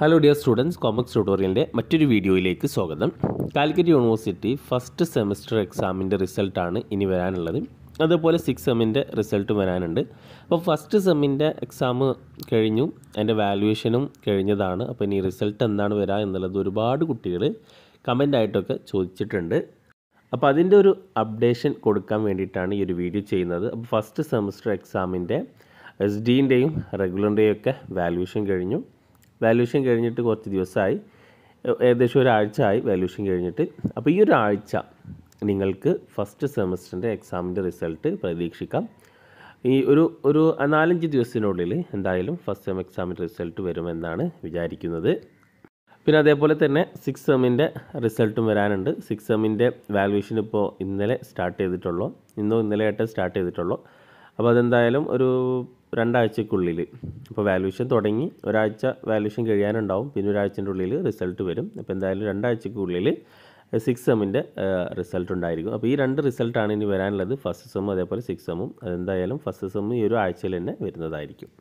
hello dear students Commax ട്യൂട്ടോറിയലിൻ്റെ മറ്റൊരു വീഡിയോയിലേക്ക് സ്വാഗതം കാലിക്കറ്റ് യൂണിവേഴ്സിറ്റി ഫസ്റ്റ് സെമസ്റ്റർ എക്സാമിൻ്റെ റിസൾട്ടാണ് ഇനി വരാനുള്ളത് അതുപോലെ സിക്സ് സെമ്മിൻ്റെ റിസൾട്ട് വരാനുണ്ട് അപ്പോൾ ഫസ്റ്റ് സെമ്മിൻ്റെ എക്സാം കഴിഞ്ഞു അതിൻ്റെ വാല്യുവേഷനും കഴിഞ്ഞതാണ് അപ്പോൾ ഇനി റിസൾട്ട് എന്താണ് വരിക എന്നുള്ളത് ഒരുപാട് കുട്ടികൾ കമൻ്റായിട്ടൊക്കെ ചോദിച്ചിട്ടുണ്ട് അപ്പോൾ അതിൻ്റെ ഒരു അപ്ഡേഷൻ കൊടുക്കാൻ വേണ്ടിയിട്ടാണ് ഈ ഒരു വീഡിയോ ചെയ്യുന്നത് അപ്പോൾ ഫസ്റ്റ് സെമസ്റ്റർ എക്സാമിൻ്റെ എസ് ഡീൻ്റെയും റെഗുലറിൻ്റെയും ഒക്കെ വാല്യുവേഷൻ കഴിഞ്ഞു വാല്യൂഷൻ കഴിഞ്ഞിട്ട് കുറച്ച് ദിവസമായി ഏകദേശം ആയി വാല്യൂഷൻ കഴിഞ്ഞിട്ട് അപ്പോൾ ഈ ഒരാഴ്ച നിങ്ങൾക്ക് ഫസ്റ്റ് സെമസ്റ്ററിൻ്റെ എക്സാമിൻ്റെ റിസൾട്ട് പ്രതീക്ഷിക്കാം ഈ ഒരു ഒരു നാലഞ്ച് ദിവസത്തിനുള്ളിൽ എന്തായാലും ഫസ്റ്റ് സെം എക്സാമിൻ്റെ റിസൾട്ട് വരുമെന്നാണ് വിചാരിക്കുന്നത് പിന്നെ അതേപോലെ തന്നെ സിക്സ് സെമ്മിൻ്റെ റിസൾട്ടും വരാനുണ്ട് സിക്സ് സെമ്മിൻ്റെ വാല്യുവേഷൻ ഇപ്പോൾ ഇന്നലെ സ്റ്റാർട്ട് ചെയ്തിട്ടുള്ളൂ ഇന്നലെ ആയിട്ട് സ്റ്റാർട്ട് ചെയ്തിട്ടുള്ളൂ അപ്പോൾ അതെന്തായാലും ഒരു രണ്ടാഴ്ചക്കുള്ളിൽ അപ്പോൾ വാല്യൂഷൻ തുടങ്ങി ഒരാഴ്ച വാല്യൂഷൻ കഴിയാനുണ്ടാവും പിന്നെ ഒരാഴ്ചൻ്റെ ഉള്ളിൽ റിസൾട്ട് വരും അപ്പോൾ എന്തായാലും രണ്ടാഴ്ചക്കുള്ളിൽ സിക്സ് എമ്മിൻ്റെ റിസൾട്ട് ഉണ്ടായിരിക്കും അപ്പോൾ ഈ രണ്ട് റിസൾട്ടാണ് ഇനി വരാനുള്ളത് ഫസ്റ്റ് സെമ്മും അതേപോലെ സിക്സ് എമ്മും അതെന്തായാലും ഫസ്റ്റ് സെമ്മും ഈ ഒരു ആഴ്ചയിൽ തന്നെ വരുന്നതായിരിക്കും